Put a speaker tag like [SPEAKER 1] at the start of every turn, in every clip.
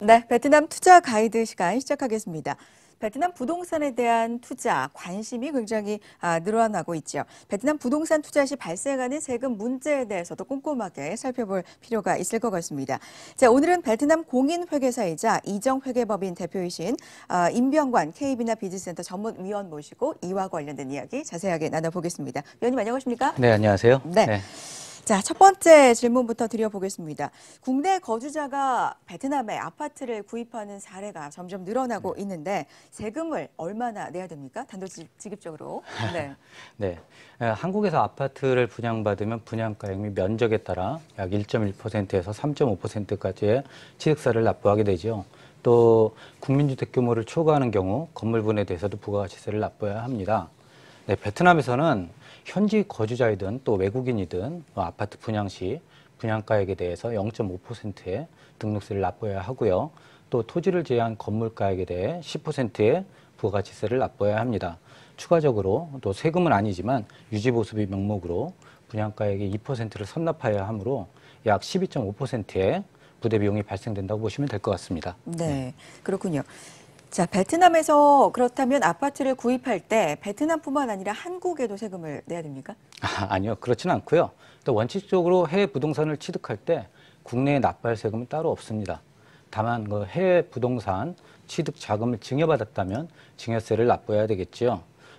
[SPEAKER 1] 네, 베트남 투자 가이드 시간 시작하겠습니다. 베트남 부동산에 대한 투자 관심이 굉장히 아, 늘어나고 있죠. 베트남 부동산 투자 시 발생하는 세금 문제에 대해서도 꼼꼼하게 살펴볼 필요가 있을 것 같습니다. 자, 오늘은 베트남 공인회계사이자 이정회계법인 대표이신 아, 임병관 KB나 비즈센터 전문위원 모시고 이와 관련된 이야기 자세하게 나눠보겠습니다. 위원님 안녕하십니까? 네,
[SPEAKER 2] 안녕하세요. 네. 네.
[SPEAKER 1] 자, 첫 번째 질문부터 드려보겠습니다. 국내 거주자가 베트남에 아파트를 구입하는 사례가 점점 늘어나고 네. 있는데 세금을 얼마나 내야 됩니까? 단도직입적으로. 네.
[SPEAKER 2] 네. 한국에서 아파트를 분양받으면 분양가액 및 면적에 따라 약 1.1%에서 3.5%까지의 취득세를 납부하게 되죠. 또 국민주택 규모를 초과하는 경우 건물분에 대해서도 부가가치세를 납부해야 합니다. 네, 베트남에서는 현지 거주자이든 또 외국인이든 뭐 아파트 분양 시 분양가액에 대해서 0.5%의 등록세를 납부해야 하고요. 또 토지를 제외한 건물가액에 대해 10%의 부가가치세를 납부해야 합니다. 추가적으로 또 세금은 아니지만 유지보수비 명목으로 분양가액의 2%를 선납하여야 하므로 약 12.5%의 부대 비용이 발생된다고 보시면 될 것 같습니다.
[SPEAKER 1] 네, 그렇군요. 자, 베트남에서 그렇다면 아파트를 구입할 때 베트남뿐만 아니라 한국에도 세금을 내야 됩니까?
[SPEAKER 2] 아, 아니요. 그렇지 않고요. 또 원칙적으로 해외 부동산을 취득할 때 국내에 납부할 세금은 따로 없습니다. 다만 그 해외 부동산 취득 자금을 증여받았다면 증여세를 납부해야 되겠지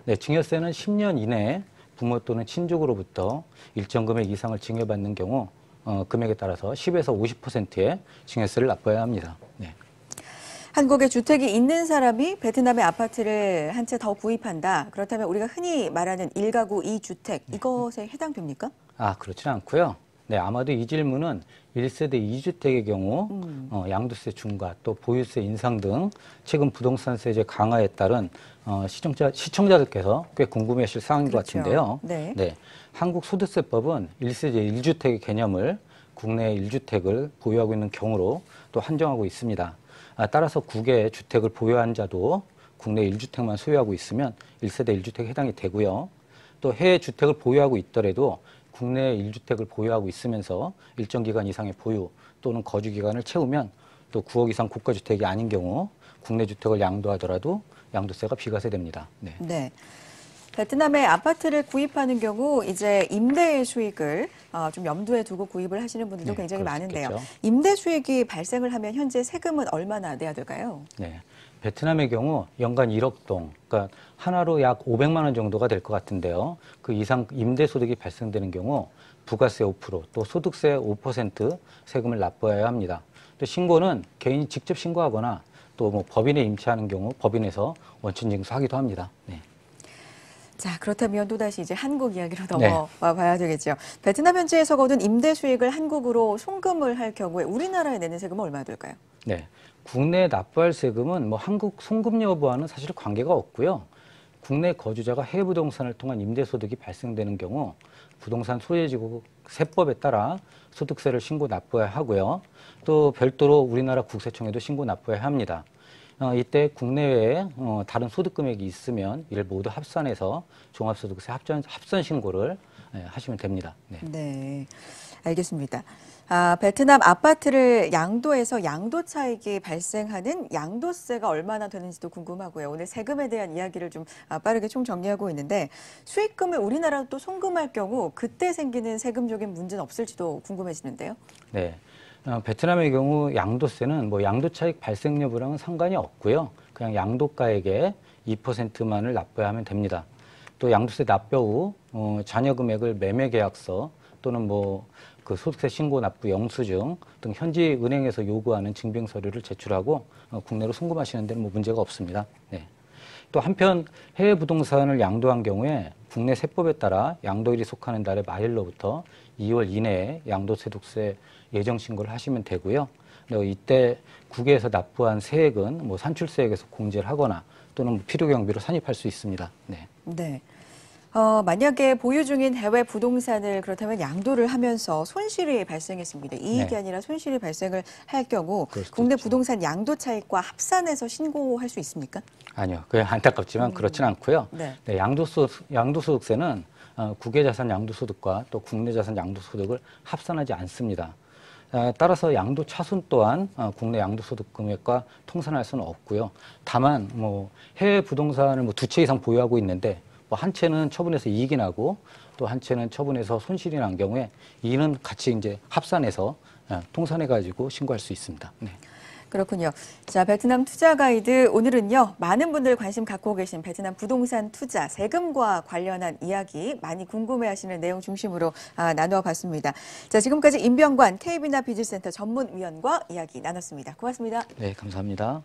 [SPEAKER 2] 네, 증여세는 10년 이내에 부모 또는 친족으로부터 일정 금액 이상을 증여받는 경우 어, 금액에 따라서 10에서 50%의 증여세를 납부해야 합니다. 네.
[SPEAKER 1] 한국에 주택이 있는 사람이 베트남의 아파트를 한 채 더 구입한다. 그렇다면 우리가 흔히 말하는 1가구 2주택 이것에 해당됩니까?
[SPEAKER 2] 아, 그렇진 않고요. 네, 아마도 이 질문은 1세대 2주택의 경우 음. 어, 양도세 중과 또 보유세 인상 등 최근 부동산 세제 강화에 따른 어, 시청자, 시청자들께서 꽤 궁금해하실 사항인 그렇죠. 것 같은데요. 네. 네. 한국 소득세법은 1세대 1주택의 개념을 국내 일주택을 보유하고 있는 경우로 또 한정하고 있습니다. 아, 따라서 국외 주택을 보유한 자도 국내 일주택만 소유하고 있으면 일세대일주택에 해당이 되고요. 또 해외 주택을 보유하고 있더라도 국내 일주택을 보유하고 있으면서 일정 기간 이상의 보유 또는 거주 기간을 채우면 또 9억 이상 고가 주택이 아닌 경우 국내 주택을 양도하더라도 양도세가 비과세됩니다.
[SPEAKER 1] 네. 네. 베트남의 아파트를 구입하는 경우 이제 임대의 수익을 어, 좀 염두에 두고 구입을 하시는 분들도 네, 굉장히 많은데요. 임대 수익이 발생을 하면 현재 세금은 얼마나 내야 될까요?
[SPEAKER 2] 네. 베트남의 경우 연간 1억 동, 그러니까 하나로 약 500만 원 정도가 될 것 같은데요. 그 이상 임대 소득이 발생되는 경우 부가세 5%, 또 소득세 5% 세금을 납부해야 합니다. 또 신고는 개인이 직접 신고하거나 또 뭐 법인에 임차하는 경우 법인에서 원천 징수하기도 합니다.
[SPEAKER 1] 네. 자 그렇다면 또다시 이제 한국 이야기로 네. 넘어와 네. 봐야 되겠죠. 베트남 현지에서 거둔 임대 수익을 한국으로 송금을 할 경우에 우리나라에 내는 세금은 얼마 나 될까요?
[SPEAKER 2] 네, 국내 납부할 세금은 뭐 한국 송금 여부와는 사실 관계가 없고요. 국내 거주자가 해외 부동산을 통한 임대 소득이 발생되는 경우 부동산 소유지국 세법에 따라 소득세를 신고 납부해야 하고요. 또 별도로 우리나라 국세청에도 신고 납부해야 합니다. 어, 이때 국내외에 어, 다른 소득 금액이 있으면 이를 모두 합산해서 종합소득세 합산, 합산 신고를 예, 하시면 됩니다.
[SPEAKER 1] 네. 네. 알겠습니다. 아, 베트남 아파트를 양도해서 양도 차익이 발생하는 양도세가 얼마나 되는지도 궁금하고요. 오늘 세금에 대한 이야기를 좀 아, 빠르게 총정리하고 있는데 수익금을 우리나라로 또 송금할 경우 그때 생기는 세금적인 문제는 없을지도 궁금해지는데요.
[SPEAKER 2] 네. 어, 베트남의 경우 양도세는 뭐 양도 차익 발생 여부랑은 상관이 없고요. 그냥 양도가액의 2%만을 납부하면 해야 됩니다. 또 양도세 납부 후 어, 잔여 금액을 매매 계약서 또는 뭐 그 소득세 신고 납부 영수증 등 현지 은행에서 요구하는 증빙 서류를 제출하고 어, 국내로 송금하시는 데는 뭐 문제가 없습니다. 네. 또 한편 해외 부동산을 양도한 경우에 국내 세법에 따라 양도일이 속하는 달의 말일로부터 2월 이내에 양도세독세 예정 신고를 하시면 되고요. 이때 국외에서 납부한 세액은 뭐 산출세액에서 공제를 하거나 또는 뭐 필요 경비로 산입할 수 있습니다. 네.
[SPEAKER 1] 네. 어, 만약에 보유 중인 해외 부동산을 그렇다면 양도를 하면서 손실이 발생했습니다. 이익이 네. 아니라 손실이 발생을 할 경우 국내 있죠. 부동산 양도 차익과 합산해서 신고할 수 있습니까?
[SPEAKER 2] 아니요. 그게 안타깝지만 음. 그렇진 않고요. 네. 네 양도소, 양도소득세는 어, 국외 자산 양도소득과 또 국내 자산 양도소득을 합산하지 않습니다. 아, 따라서 양도 차순 또한 아, 국내 양도소득 금액과 통산할 수는 없고요. 다만 뭐 해외 부동산을 뭐 두 채 이상 보유하고 있는데 뭐 한 채는 처분해서 이익이 나고 또 한 채는 처분해서 손실이 난 경우에 이는 같이 이제 합산해서 아, 통산해 가지고 신고할 수 있습니다. 네.
[SPEAKER 1] 그렇군요. 자, 베트남 투자 가이드 오늘은요. 많은 분들 관심 갖고 계신 베트남 부동산 투자 세금과 관련한 이야기 많이 궁금해 하시는 내용 중심으로 아, 나누어 봤습니다. 자, 지금까지 임병관 KB나 비즈센터 전문 위원과 이야기 나눴습니다. 고맙습니다.
[SPEAKER 2] 네, 감사합니다.